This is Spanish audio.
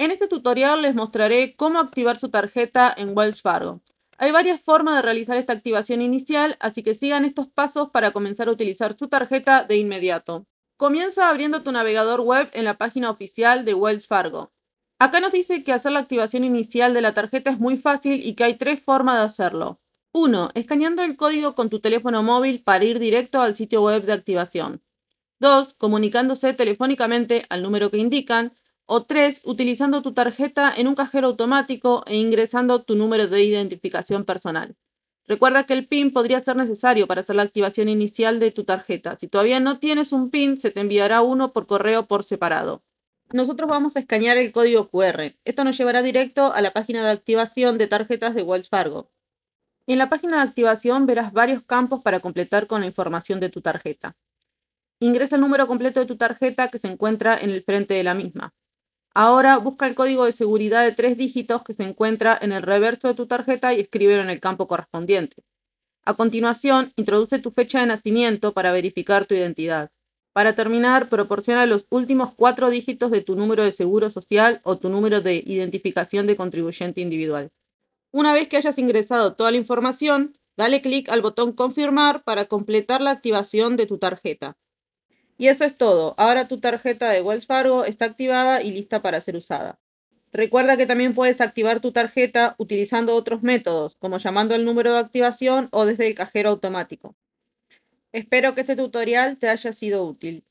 En este tutorial les mostraré cómo activar su tarjeta en Wells Fargo. Hay varias formas de realizar esta activación inicial, así que sigan estos pasos para comenzar a utilizar su tarjeta de inmediato. Comienza abriendo tu navegador web en la página oficial de Wells Fargo. Acá nos dice que hacer la activación inicial de la tarjeta es muy fácil y que hay tres formas de hacerlo. Uno, Escaneando el código con tu teléfono móvil para ir directo al sitio web de activación. 2. Comunicándose telefónicamente al número que indican o tres, utilizando tu tarjeta en un cajero automático e ingresando tu número de identificación personal. Recuerda que el PIN podría ser necesario para hacer la activación inicial de tu tarjeta. Si todavía no tienes un PIN, se te enviará uno por correo por separado. Nosotros vamos a escanear el código QR. Esto nos llevará directo a la página de activación de tarjetas de Wells Fargo. En la página de activación verás varios campos para completar con la información de tu tarjeta. Ingresa el número completo de tu tarjeta que se encuentra en el frente de la misma. Ahora busca el código de seguridad de tres dígitos que se encuentra en el reverso de tu tarjeta y escríbelo en el campo correspondiente. A continuación, introduce tu fecha de nacimiento para verificar tu identidad. Para terminar, proporciona los últimos cuatro dígitos de tu número de seguro social o tu número de identificación de contribuyente individual. Una vez que hayas ingresado toda la información, dale clic al botón Confirmar para completar la activación de tu tarjeta. Y eso es todo. Ahora tu tarjeta de Wells Fargo está activada y lista para ser usada. Recuerda que también puedes activar tu tarjeta utilizando otros métodos, como llamando al número de activación o desde el cajero automático. Espero que este tutorial te haya sido útil.